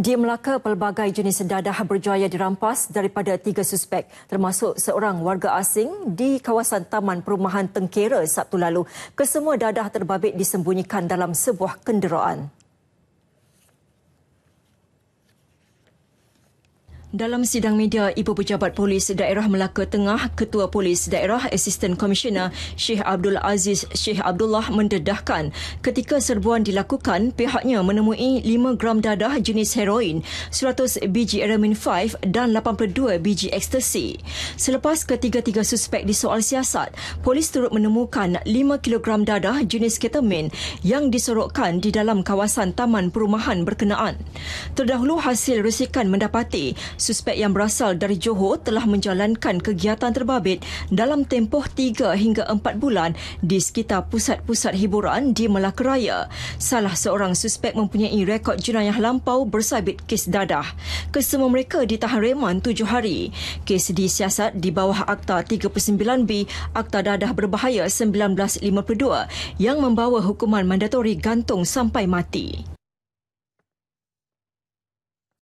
Di Melaka, pelbagai jenis dadah berjaya dirampas daripada tiga suspek termasuk seorang warga asing di kawasan Taman Perumahan Tengkera Sabtu lalu. Kesemua dadah terbabit disembunyikan dalam sebuah kenderaan. Dalam sidang media, Ibu Pejabat Polis Daerah Melaka Tengah, Ketua Polis Daerah Assistant Commissioner Syekh Abdul Aziz Syekh Abdullah mendedahkan ketika serbuan dilakukan, pihaknya menemui 5 gram dadah jenis heroin, 100 biji eramin 5 dan 82 biji ekstasi. Selepas ketiga-tiga suspek disoal siasat, polis turut menemukan 5 kilogram dadah jenis ketamin yang disorokkan di dalam kawasan taman perumahan berkenaan. Terdahulu hasil resikan mendapati Suspek yang berasal dari Johor telah menjalankan kegiatan terbabit dalam tempoh 3 hingga 4 bulan di sekitar pusat-pusat hiburan di Melaka Raya. Salah seorang suspek mempunyai rekod jenayah lampau bersabit kes dadah. Kesemua mereka ditahan reman 7 hari. Kes disiasat di bawah Akta 39B Akta Dadah Berbahaya 1952 yang membawa hukuman mandatori gantung sampai mati.